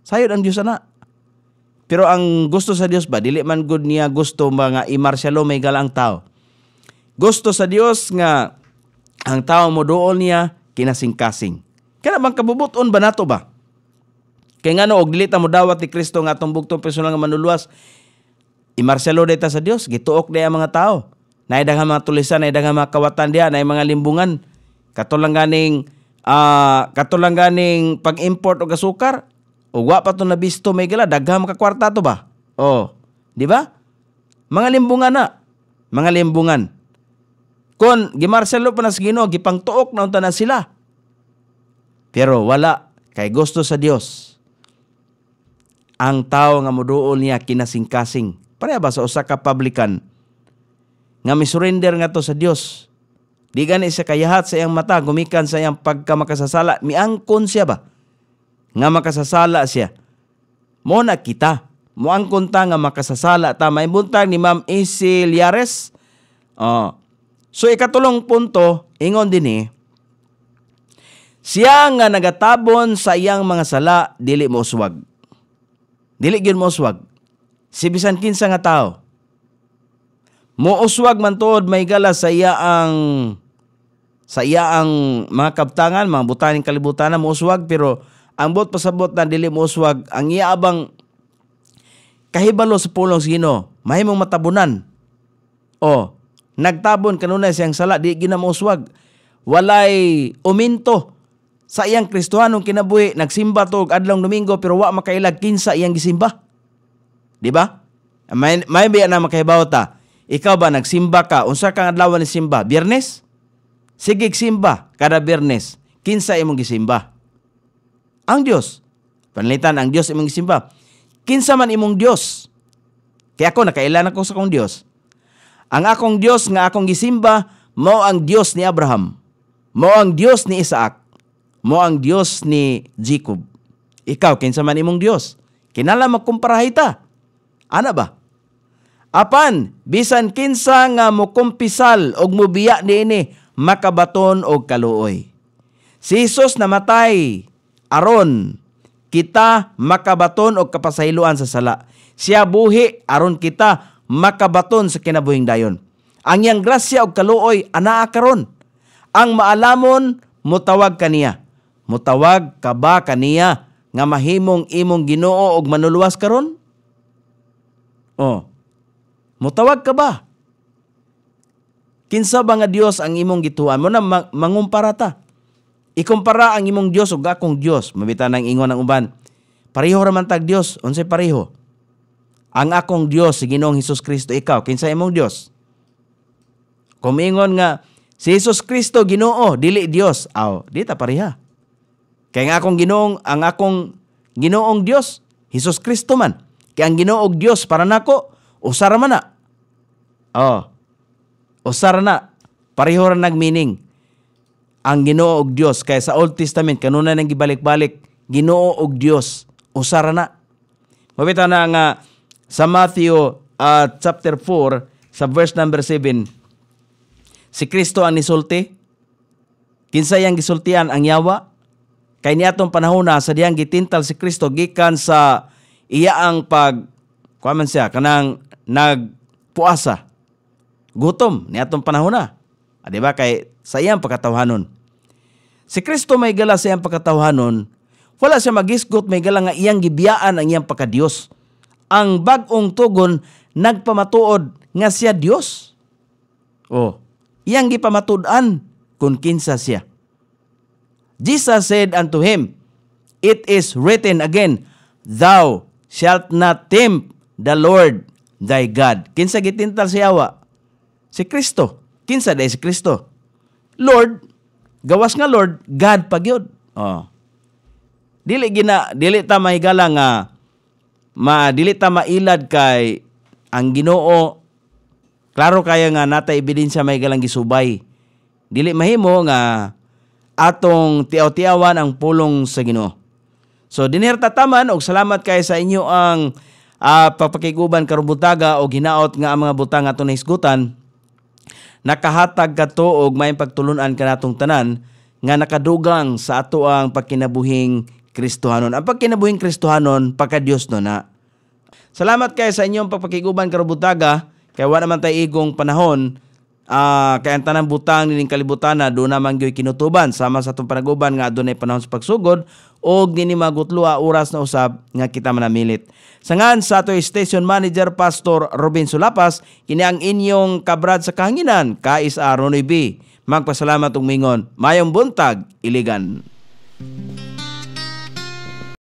Sayod ang Dios ana. Pero ang gusto sa Dios ba dili man gud niya gusto mga imarsyalo may galang tao. Gusto sa Dios nga ang tao mo dool niya kinasingkasing. kasing bang kabubuton ba nato ba? Kaya nga no, og dili ta mo dawat ni Kristo nga atong bugtong personal nga manuluwas, imarselo day ta sa Dios, gituok day ang mga tao. Naidang mga tulisan, naidang mga kawatan diha, naay mga limbungan. Katulang ganing uh, ah, katulang ganing pag-import og asukar, o wa pa to nabisto may gala, daghang makakwarta to ba? Oh, di ba? Mga limbungan na. Mga limbungan. Kon gimarselo pa na sa Ginoo, gipangtuok na unta na sila. Pero wala kay gusto sa Dios ang tao nga moduol niya kinasingkasing. Pareha ba sa usa ka publican nga misurrender nga to sa Dios? Di gani sa kayahat sa iyang mata gumikan sa iyang pagkamakasasala, miangkon siya ba? Nga makasasala siya. Mo na kita, mo ang kunta nga makasasala ta may buntag ni Ma'am AC Liares. Oh. So ikatulong punto ingon dinhi eh, siya nga nagatabon sa iyang mga sala dili mo suwag. Dili gyud mo uswag. Si bisan kinsa nga tawo. Mo uswag man tuod may gala sa iya ang sa iya ang mga kaptangan, mga butaning kalibutan na mo pero ang bot pasabot na dili mo ang iya abang kahibalo sa pulong sino mahimong matabunan o nagtabon kanunay siyang sala di ginamuswag walay uminto sa iyang Kristohanong kinabuhi nagsimba to adlong Domingo pero wa makailag kinsa iyang gisimba. Di ba? May may biya na makahibaw ta. Ikaw ba nagsimba ka unsa kang adlaw ni simba? Biyernes? Sige simba kada Biyernes. Kinsa imong gisimba? Ang Dios. Panlitan ang Dios imong gisimba. Kinsa man imong Dios? Kaya ako nakailan ako sa akong Dios. Ang akong Dios nga akong gisimba mao ang Dios ni Abraham. Mao ang Dios ni Isaac mo ang Dios ni Jacob. Ikaw, kinsa man imong Dios. Kinala magkumpara hita. Ana ba? Apan, bisan kinsa nga mukumpisal og mubiya niini, makabaton og kaluoy. Si Jesus namatay, aron kita makabaton og kapasayloan sa sala. Siya buhi aron kita makabaton sa kinabuhing dayon. Ang iyang grasya og kaluoy anaa karon. Ang maalamon mutawag kaniya mutawag ka ba kaniya nga mahimong imong Ginoo og manuluwas karon? Oh. Mutawag ka ba? Kinsa ba nga Dios ang imong gituan mo na mangumpara ta? Ikumpara ang imong Dios og akong Dios, mabita nang ingon ang uban. Pareho ra man tag Dios, unsay pareho? Ang akong Dios si Ginoong Hesus Kristo ikaw, kinsa imong Dios? Kumingon nga si Hesus Kristo Ginoo, dili Dios. Aw, di ta pareha. Kaya ang akong Ginoong ang akong Ginoong Diyos, Hesus Kristo man. Kay ang Ginoong Diyos para nako usar man na. Oh. Usar na. Pareho nag-meaning. ang ginoong Diyos, Dios kay sa Old Testament kanuna nang gibalik-balik ginoong Diyos, Dios usara na. Mabita na nga sa Matthew uh, chapter 4 sa verse number 7 si Kristo ang nisulti kinsay ang gisultian ang yawa Kay niatong panahona sa diyang gitintal si Kristo gikan sa iya ang pag kuaman siya kanang nagpuasa. Gutom niatong panahona. Ah, di ba kay sa iyang pagkatawhanon. Si Kristo may gala sa iyang pagkatawhanon, wala siya magisgot may gala nga iyang gibiyaan ang iyang pagkadiyos. Ang bagong tugon nagpamatuod nga siya Dios. Oh, iyang gipamatud-an kung kinsa siya. Jesus said unto him, It is written again, Thou shalt not tempt the Lord thy God. Kinsa gitintal si Yawa? Si Kristo. Kinsa day si Kristo? Lord, gawas nga Lord, God pagyod. Oh. Dili gina dili ta mahigala nga ma dili ta mailad kay ang Ginoo klaro kaya nga nata ebidensya may galang gisubay. Dili mahimo nga atong tiaw-tiawan ang pulong sa Ginoo. So dinerta taman og salamat kay sa inyo ang uh, papakiguban karubutaga butaga og hinaot nga ang mga butang ato isgutan. Nakahatag ka kato og may pagtulunan kanatong tanan nga nakadugang sa ato ang pagkinabuhing Kristohanon. Ang pagkinabuhing Kristohanon pagka diyos no na. Salamat kay sa inyong pagpakiguban karubutaga. butaga kay wa naman tay igong panahon Uh, ah, kaya ang tanang butang nining kalibutana do na mangyoy kinutuban sama sa atong panaguban nga adunay panahon sa pagsugod og nini magutlua oras na usab nga kita manamilit. Sangan sa ato station manager Pastor Robin Sulapas kini ang inyong kabrad sa kahanginan kais Aronoy B. Magpasalamat ug mingon. Mayong buntag iligan.